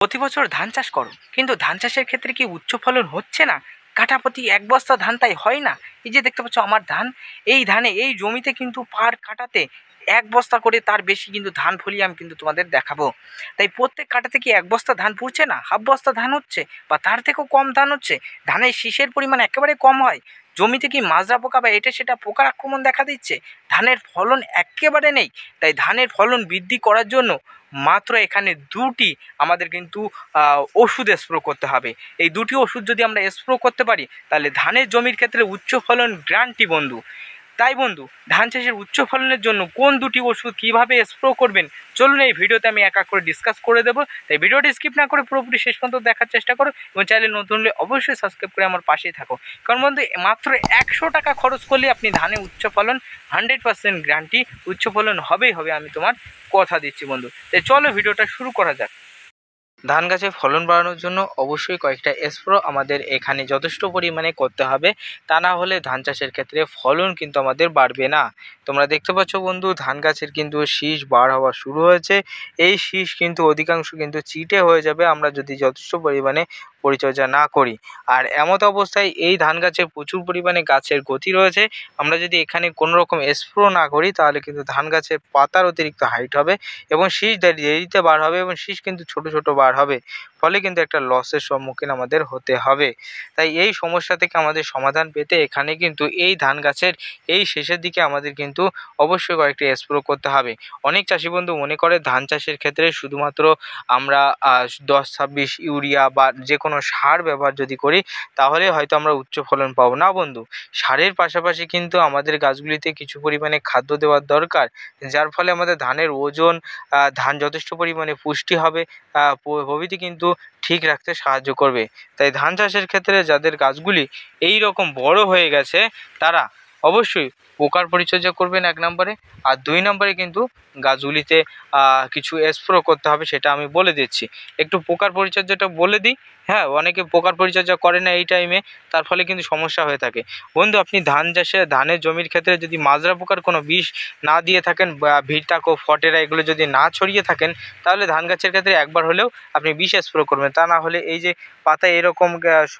প্রতি বছর ধান চাষ করো কিন্তু ধান চাষের ক্ষেত্রে কি উচ্চ ফলন হচ্ছে না প্রতি এক বস্তা ধান তাই হয় না এই যে দেখতে পাচ্ছ আমার ধান এই ধানে এই জমিতে কিন্তু পার কাটাতে এক বস্তা করে তার বেশি কিন্তু ধান ফলিয়ে আমি কিন্তু তোমাদের দেখাবো তাই প্রত্যেক কাটাতে কি এক বস্তা ধান পুড়ছে না হাফ বস্তা ধান হচ্ছে বা তার থেকেও কম ধান হচ্ছে ধানের শীষের পরিমাণ একেবারে কম হয় জমিতে কি মাজরা পোকা বা এটা সেটা পোকার আক্রমণ দেখা দিচ্ছে ধানের ফলন একেবারে নেই তাই ধানের ফলন বৃদ্ধি করার জন্য মাত্র এখানে দুটি আমাদের কিন্তু ওষুধ স্প্রো করতে হবে এই দুটি ওষুধ যদি আমরা স্প্রো করতে পারি তাহলে ধানের জমির ক্ষেত্রে উচ্চ ফলন গ্রান্টি বন্ধু তাই বন্ধু ধান চাষের উচ্চ ফলনের জন্য কোন দুটি ওষুধ কীভাবে স্প্রো করবেন চলুন এই ভিডিওতে আমি এক এক করে ডিসকাস করে দেবো তাই ভিডিওটি স্কিপ না করে পুরোপুরি শেষ পর্যন্ত দেখার চেষ্টা করো এবং চাইলে নতুন হলে অবশ্যই সাবস্ক্রাইব করে আমার পাশেই থাকো কারণ বন্ধু মাত্র একশো টাকা খরচ করলে আপনি ধানে উচ্চ ফলন হান্ড্রেড পার্সেন্ট গ্যারান্টি উচ্চ ফলন হবেই হবে আমি তোমার কথা দিচ্ছি বন্ধু তাই চলো ভিডিওটা শুরু করা যাক ধান গাছে ফলন বাড়ানোর জন্য অবশ্যই কয়েকটা স্প্রো আমাদের এখানে যথেষ্ট পরিমাণে করতে হবে তা না হলে ধান চাষের ক্ষেত্রে ফলন কিন্তু আমাদের বাড়বে না তোমরা দেখতে পাচ্ছ বন্ধু ধান গাছের কিন্তু শীষ বার হওয়া শুরু হয়েছে এই শীষ কিন্তু অধিকাংশ কিন্তু চিটে হয়ে যাবে আমরা যদি যথেষ্ট পরিমাণে পরিচর্যা না করি আর এমত অবস্থায় এই ধান গাছে প্রচুর পরিমাণে গাছের গতি রয়েছে আমরা যদি এখানে কোনো রকম স্প্রো না করি তাহলে কিন্তু ধান গাছের পাতার অতিরিক্ত হাইট হবে এবং শীষ দেরিতে বার হবে এবং শীষ কিন্তু ছোট ছোট বার হবে ফলে কিন্তু একটা লসের সম্মুখীন আমাদের হতে হবে তাই এই সমস্যা থেকে আমাদের সমাধান পেতে এখানে কিন্তু এই ধান গাছের এই শেষের দিকে আমাদের কিন্তু অবশ্যই কয়েকটি স্প্রো করতে হবে অনেক চাষি বন্ধু মনে করে ধান চাষের ক্ষেত্রে শুধুমাত্র আমরা দশ ছাব্বিশ ইউরিয়া বা যে কোনো সার ব্যবহার যদি করি তাহলে হয়তো আমরা উচ্চ ফলন পাবো না বন্ধু সারের পাশাপাশি কিন্তু আমাদের গাছগুলিতে কিছু পরিমাণে খাদ্য দেওয়ার দরকার যার ফলে আমাদের ধানের ওজন ধান যথেষ্ট পরিমাণে পুষ্টি হবে প্রভৃতি কিন্তু কিন্তু ঠিক রাখতে সাহায্য করবে তাই ধান চাষের ক্ষেত্রে যাদের গাছগুলি এই রকম বড় হয়ে গেছে তারা অবশ্যই পোকার পরিচর্যা করবেন এক নম্বরে আর দুই নম্বরে কিন্তু গাছগুলিতে কিছু স্প্রো করতে হবে সেটা আমি বলে দিচ্ছি একটু পোকার পরিচর্যাটা বলে দিই হ্যাঁ অনেকে পোকার পরিচর্যা করে না এই টাইমে তার ফলে কিন্তু সমস্যা হয়ে থাকে বন্ধু আপনি ধান চাষে ধানের জমির ক্ষেত্রে যদি মাজরা পোকার কোনো বিষ না দিয়ে থাকেন বা ভিটাকো ফটেরা এগুলো যদি না ছড়িয়ে থাকেন তাহলে ধান গাছের ক্ষেত্রে একবার হলেও আপনি বিষ স্প্রো করবেন তা না হলে এই যে পাতায় এরকম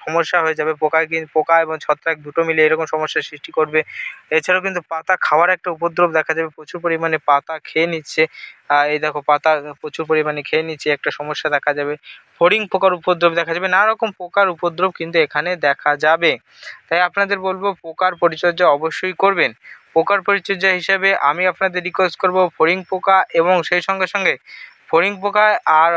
সমস্যা হয়ে যাবে পোকা পোকা এবং ছত্রাক দুটো মিলে এরকম সমস্যার সৃষ্টি করবে এছাড়াও কিন্তু পাতা খাওয়ার একটা উপদ্রব দেখা যাবে প্রচুর পরিমাণে পাতা খেয়ে নিচ্ছে আর এই দেখো পাতা প্রচুর পরিমাণে খেয়ে নিচ্ছে একটা সমস্যা দেখা যাবে ফড়িং পোকার উপদ্রব দেখা যাবে নানা রকম পোকার উপদ্রব কিন্তু এখানে দেখা যাবে তাই আপনাদের বলবো পোকার পরিচর্যা অবশ্যই করবেন পোকার পরিচর্যা হিসেবে আমি আপনাদের রিকোয়েস্ট করব ফড়িং পোকা এবং সেই সঙ্গে সঙ্গে ফড়িং পোকা আর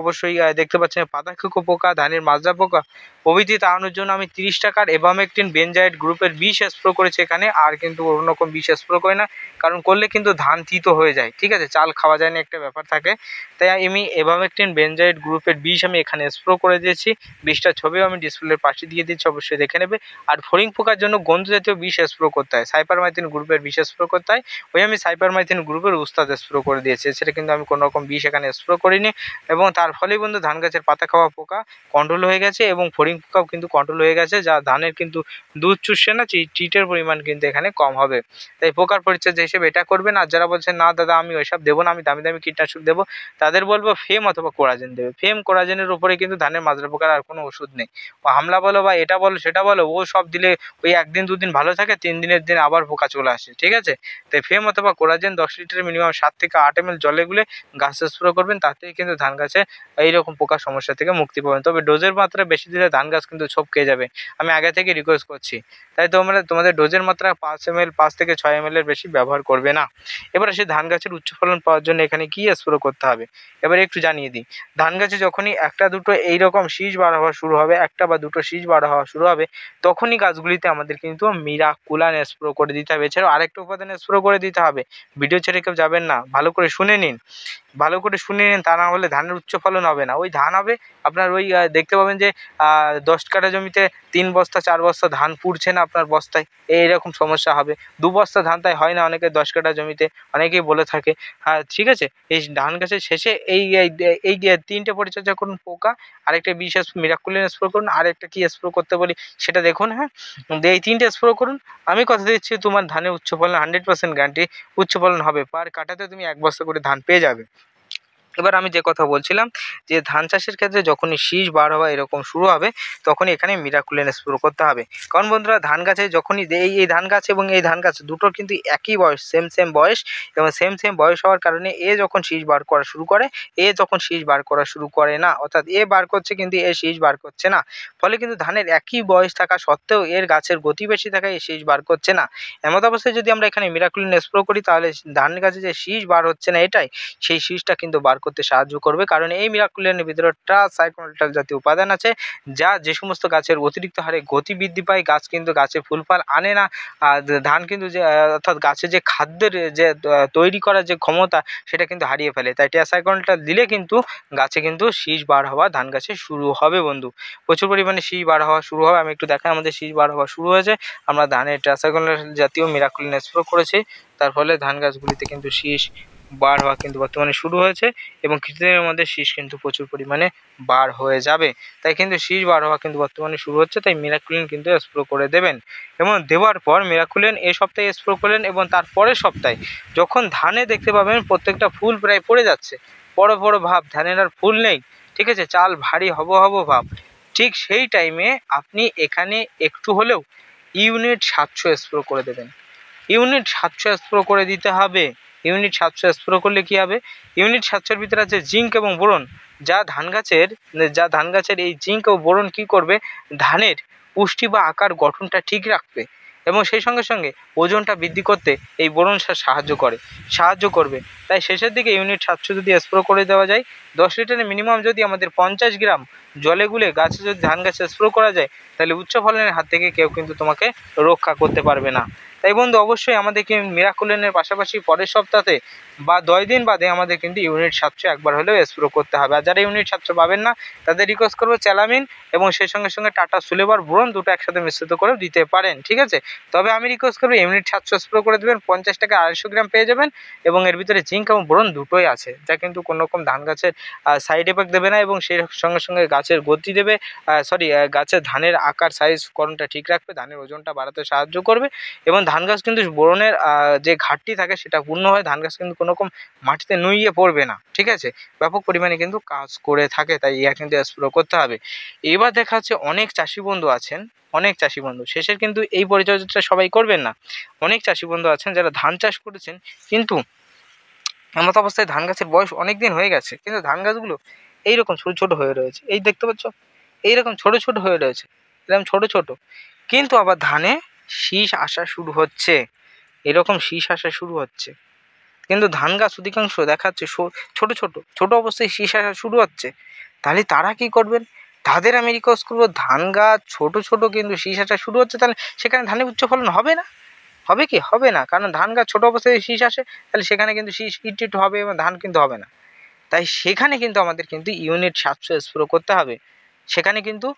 অবশ্যই দেখতে পাচ্ছেন পাতাখুকো পোকা ধানের মাজরা পোকা প্রভৃতি তাড়ানোর জন্য আমি তিরিশ টাকার এভামেকটিন বেনজাইড গ্রুপের বিষ স্প্রো করেছি এখানে আর কিন্তু অন্যরকম বিষ স্প্রো করি না কারণ করলে কিন্তু ধান তিতো হয়ে যায় ঠিক আছে চাল খাওয়া যায় না একটা ব্যাপার থাকে তাই আমি এভামেকটিন বেনজাইড গ্রুপের বিষ আমি এখানে স্প্রো করে দিয়েছি বিষটা ছবিও আমি ডিসপ্লের পাশে দিয়ে দিচ্ছি অবশ্যই দেখে নেবে আর ফড়িং পোকার জন্য গন্ধ জাতীয় বিষ স্প্রো করতে হয় সাইপারমাইথিন গ্রুপের বিষ স্প্রো করতে হয় ওই আমি সাইপারমাইথিন গ্রুপের উস্তাদ স্প্রো করে দিয়েছি সেটা কিন্তু আমি কোনোরকম বিষ সেখানে স্প্রো করিনি এবং তার ফলেই বন্ধু ধান গাছের পাতা খাওয়া পোকা কন্ট্রোল হয়ে গেছে এবং ফড়িং পোকাও কিন্তু কন্ট্রোল হয়ে গেছে যা ধানের কিন্তু দুধ চুষছে না চিটের পরিমাণ কিন্তু এখানে কম হবে তাই পোকার পরিচর্যা হিসেবে এটা করবেন আর যারা বলছেন না দাদা আমি ওইসব দেবো না আমি দামি দামি কীটনাশক দেবো তাদের বলবো ফেম অথবা কোরাজেন দেবে ফেম কোরাজেনের উপরে কিন্তু ধানের মাজরা পোকার আর কোনো ওষুধ নেই ও হামলা বলো বা এটা বলো সেটা বলো ও সব দিলে ওই একদিন দুদিন ভালো থাকে তিন দিনের দিন আবার পোকা চলে আসে ঠিক আছে তাই ফেম অথবা কোরাজেন দশ লিটার মিনিমাম সাত থেকে আট এম জলে গুলে গাছে স্প্রে করবেন তাতেই কিন্তু ধান গাছে এইরকম পোকার সমস্যা থেকে মুক্তি পাবেন তবে ডোজের মাত্রা বেশি দিলে ধান গাছ কিন্তু ছপকে যাবে আমি আগে থেকে রিকোয়েস্ট করছি তাই তোমরা তোমাদের ডোজের মাত্রা পাঁচ এম এল পাঁচ থেকে ছয় এম এর বেশি ব্যবহার করবে না এবার সেই ধান গাছের উচ্চ ফলন পাওয়ার জন্য এখানে কি স্প্রে করতে হবে এবার একটু জানিয়ে দিই ধান গাছে যখনই একটা দুটো এইরকম শীষ বার হওয়া শুরু হবে একটা বা দুটো শীষ বার হওয়া শুরু হবে তখনই গাছগুলিতে আমাদের কিন্তু কুলান স্প্রে করে দিতে হবে এছাড়াও আরেকটা উপাদান স্প্রে করে দিতে হবে ভিডিও ছেড়ে কেউ যাবেন না ভালো করে শুনে নিন ভালো করে শুনে নেন তা না হলে ধানের উচ্চ ফলন হবে না ওই ধান হবে আপনার ওই দেখতে পাবেন যে দশ কাঠা জমিতে তিন বস্তা চার বস্তা ধান পুড়ছে না আপনার বস্তায় এইরকম সমস্যা হবে দু বস্তা ধান তাই হয় না অনেকে দশ কাঠা জমিতে অনেকেই বলে থাকে হ্যাঁ ঠিক আছে এই ধান গাছের শেষে এই এই তিনটে পরিচর্যা করুন পোকা আরেকটা বিষ মিরাকুলিন স্প্রো করুন আরেকটা কি স্প্রো করতে বলি সেটা দেখুন হ্যাঁ এই তিনটে স্প্রো করুন আমি কথা দিচ্ছি তোমার ধানের উচ্চ ফলন হান্ড্রেড পার্সেন্ট গ্যারান্টি উচ্চ ফলন হবে পার কাটাতে তুমি এক বস্তা করে ধান পেয়ে যাবে এবার আমি যে কথা বলছিলাম যে ধান চাষের ক্ষেত্রে যখনই শীষ বার হওয়া এরকম শুরু হবে তখনই এখানে মিরাকুলেন স্প্রো করতে হবে কারণ বন্ধুরা ধান গাছে যখনই এই এই ধান গাছ এবং এই ধান গাছ দুটোর কিন্তু একই বয়স সেম সেম বয়স এবং সেম সেম বয়স হওয়ার কারণে এ যখন শীষ বার করা শুরু করে এ যখন শীষ বার করা শুরু করে না অর্থাৎ এ বার করছে কিন্তু এ শীষ বার করছে না ফলে কিন্তু ধানের একই বয়স থাকা সত্ত্বেও এর গাছের গতি বেশি থাকায় এ শীষ বার করছে না এমত অবস্থায় যদি আমরা এখানে মিরাকুলিন স্প্রো করি তাহলে ধান গাছে যে শীষ বার হচ্ছে না এটাই সেই শীষটা কিন্তু বার করতে সাহায্য করবে কারণ এই মিরাকুলিয়ান ভিতরে ট্রাসাইকোনোটাল জাতীয় উপাদান আছে যা যে সমস্ত গাছের অতিরিক্ত হারে গতি বৃদ্ধি পায় গাছ কিন্তু গাছে ফুল ফল আনে না আর ধান কিন্তু যে অর্থাৎ গাছের যে খাদ্যের যে তৈরি করার যে ক্ষমতা সেটা কিন্তু হারিয়ে ফেলে তাই ট্রাসাইকোনোটাল দিলে কিন্তু গাছে কিন্তু শীষ বার হওয়া ধান গাছে শুরু হবে বন্ধু প্রচুর পরিমাণে শীষ বার হওয়া শুরু হবে আমি একটু দেখাই আমাদের শীষ বার হওয়া শুরু হয়েছে আমরা ধানের ট্রাসাইকোনোটাল জাতীয় মিরাকুলিয়ান স্প্রো করেছি তার ফলে ধান গাছগুলিতে কিন্তু শীষ বার হওয়া কিন্তু বর্তমানে শুরু হয়েছে এবং কিছুদিনের মধ্যে শীষ কিন্তু প্রচুর পরিমাণে বার হয়ে যাবে তাই কিন্তু শীষ বার হওয়া কিন্তু বর্তমানে শুরু হচ্ছে তাই মিরাকুলিন কিন্তু স্প্রো করে দেবেন এবং দেওয়ার পর মিরাকুলিন এ সপ্তাহে স্প্রো করলেন এবং তার পরের সপ্তাহে যখন ধানে দেখতে পাবেন প্রত্যেকটা ফুল প্রায় পড়ে যাচ্ছে বড় বড় ভাব ধানের আর ফুল নেই ঠিক আছে চাল ভারী হব হব ভাব ঠিক সেই টাইমে আপনি এখানে একটু হলেও ইউনিট সাতশো স্প্রো করে দেবেন ইউনিট সাতশো স্প্রো করে দিতে হবে ইউনিট সাতশো স্প্রো করলে কী হবে ইউনিট সাতশোর ভিতরে আছে জিঙ্ক এবং বোরন যা ধান গাছের যা ধান গাছের এই জিঙ্ক ও বোরন কি করবে ধানের পুষ্টি বা আকার গঠনটা ঠিক রাখবে এবং সেই সঙ্গে সঙ্গে ওজনটা বৃদ্ধি করতে এই বোরন সার সাহায্য করে সাহায্য করবে তাই শেষের দিকে ইউনিট সাতশো যদি স্প্রো করে দেওয়া যায় দশ লিটারে মিনিমাম যদি আমাদের পঞ্চাশ গ্রাম জলে গুলে গাছে যদি ধান গাছে স্প্রো করা যায় তাহলে উচ্চ ফলনের হাত থেকে কেউ কিন্তু তোমাকে রক্ষা করতে পারবে না তাই বন্ধু অবশ্যই আমাদেরকে মিরাকুলেনের পাশাপাশি পরের সপ্তাহে বা দশ দিন বাদে আমাদের কিন্তু ইউনিট ছাত্র একবার হলেও স্প্রো করতে হবে আর যারা ইউনিট ছাত্র পাবেন না তাদের রিকোয়েস্ট করবো চ্যালামিন এবং সেই সঙ্গে সঙ্গে টাটা সুলেবার ব্রোন দুটো একসাথে মিশ্রিত করে দিতে পারেন ঠিক আছে তবে আমি রিকোয়েস্ট করবো ইউনিট সাতশো স্প্রো করে দেবেন পঞ্চাশ টাকা আড়াইশো গ্রাম পেয়ে যাবেন এবং এর ভিতরে জিঙ্ক এবং ব্রোন দুটোই আছে যা কিন্তু কোনো রকম ধান গাছের সাইড এফেক্ট দেবে না এবং সেই সঙ্গে সঙ্গে গাছের গতি দেবে সরি গাছের ধানের আকার সাইজ করণটা ঠিক রাখবে ধানের ওজনটা বাড়াতে সাহায্য করবে এবং ধান গাছ কিন্তু বোরনের যে ঘাটতি থাকে সেটা পূর্ণ হয় ধান গাছ কিন্তু কোনো রকম মাটিতে নুইয়ে পড়বে না ঠিক আছে ব্যাপক পরিমাণে কিন্তু কাজ করে থাকে তাই ইয়া কিন্তু স্প্রো করতে হবে এবার দেখা যাচ্ছে অনেক চাষি বন্ধু আছেন অনেক চাষি বন্ধু শেষের কিন্তু এই পরিচর্যাটা সবাই করবেন না অনেক চাষি বন্ধু আছেন যারা ধান চাষ করেছেন কিন্তু এমত অবস্থায় ধান গাছের বয়স অনেক দিন হয়ে গেছে কিন্তু ধান গাছগুলো এইরকম ছোট ছোট হয়ে রয়েছে এই দেখতে পাচ্ছ এইরকম ছোটো ছোটো হয়ে রয়েছে এরকম ছোটো ছোটো কিন্তু আবার ধানে শীষ আসা শুরু হচ্ছে এরকম শীষ আসা শুরু হচ্ছে কিন্তু ধান গাছ অধিকাংশ দেখাচ্ছে ছোট ছোট ছোট অবস্থায় শীষ আসা শুরু হচ্ছে তাহলে তারা কি করবেন তাদের আমি রিকোয়েস্ট করবো ধান গাছ ছোট ছোট কিন্তু শীষ আসা শুরু হচ্ছে তাহলে সেখানে ধানে উচ্চ ফলন হবে না হবে কি হবে না কারণ ধান গাছ ছোটো অবস্থায় শীষ আসে তাহলে সেখানে কিন্তু শীষ ইট ইট হবে এবং ধান কিন্তু হবে না তাই সেখানে কিন্তু আমাদের কিন্তু ইউনিট সাতশো স্প্রো করতে হবে সেখানে কিন্তু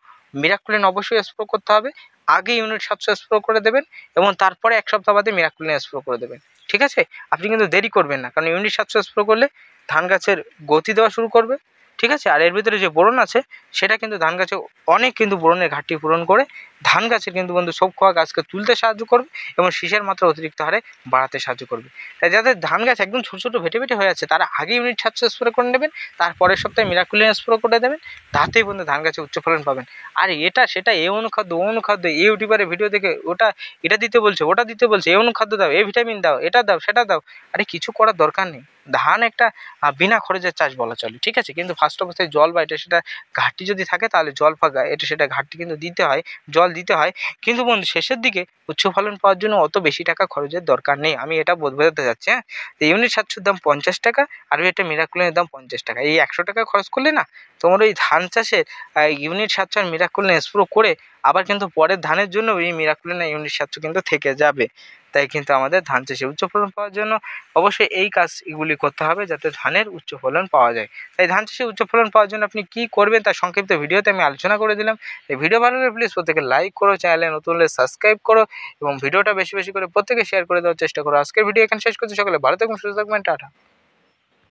মিরাকুলিন অবশ্যই স্প্রো করতে হবে আগে ইউনিট সাতশো স্প্রো করে দেবেন এবং তারপরে এক সপ্তাহ বাদে মিরাকুলিন স্প্রো করে দেবেন ঠিক আছে আপনি কিন্তু দেরি করবেন না কারণ ইউনিট সাতশো স্প্রো করলে ধান গাছের গতি দেওয়া শুরু করবে ঠিক আছে আর এর ভিতরে যে বোরন আছে সেটা কিন্তু ধান গাছে অনেক কিন্তু বোরনের ঘাটতি পূরণ করে ধান গাছের কিন্তু বন্ধু সব খোয়া গাছকে তুলতে সাহায্য করবে এবং শীষের মাত্রা অতিরিক্ত হারে বাড়াতে সাহায্য করবে তাই যাদের ধান গাছ একদম ছোটো ছোটো ভেটে ভেটে হয়ে আছে তারা আগে ইউনিট ছাত্র স্প্রে করে নেবেন তারপরের সপ্তাহে মিরাকুলিন স্প্রে করে দেবেন তাতেই বন্ধু ধান গাছে উচ্চ ফলন পাবেন আর এটা সেটা এ অনুখাদ্য ও অনুখাদ্য এ ইউটিউবারে ভিডিও দেখে ওটা এটা দিতে বলছে ওটা দিতে বলছে এ অনুখাদ্য দাও এ ভিটামিন দাও এটা দাও সেটা দাও আরে কিছু করার দরকার নেই ধান একটা বিনা খরচের চাষ বলা চলে ঠিক আছে কিন্তু ফার্স্ট অবস্থায় জল বা এটা সেটা ঘাটতি যদি থাকে তাহলে জল ফাঁকা এটা সেটা ঘাটতি কিন্তু দিতে হয় জল দিতে হয় কিন্তু বন্ধু শেষের দিকে উচ্চ ফলন পাওয়ার জন্য অত বেশি টাকা খরচের দরকার নেই আমি এটা বোঝাতে যাচ্ছি হ্যাঁ ইউনিট সাতশোর দাম পঞ্চাশ টাকা আর এটা মিরাকুলের দাম পঞ্চাশ টাকা এই একশো টাকা খরচ করলে না তোমার ওই ধান চাষের ইউনিট সাতশো আর মিরাকুলেন স্প্রো করে আবার কিন্তু পরের ধানের জন্য এই মিরাকুলেন ইউনিট সাতশো কিন্তু থেকে যাবে তাই কিন্তু আমাদের ধান চাষে উচ্চ ফলন পাওয়ার জন্য অবশ্যই এই কাজগুলি করতে হবে যাতে ধানের উচ্চ ফলন পাওয়া যায় তাই ধান চাষে উচ্চ ফলন পাওয়ার জন্য আপনি কি করবেন তার সংক্ষিপ্ত ভিডিওতে আমি আলোচনা করে দিলাম এই ভিডিও ভালো লাগলে প্লিজ প্রত্যেকে লাইক করো চ্যানেলে নতুন হলে সাবস্ক্রাইব করো এবং ভিডিওটা বেশি বেশি করে প্রত্যেকে শেয়ার করে দেওয়ার চেষ্টা করো আজকের ভিডিও এখানে শেষ করছি সকলে ভালো থাকুন সুস্থ থাকবেন টাটা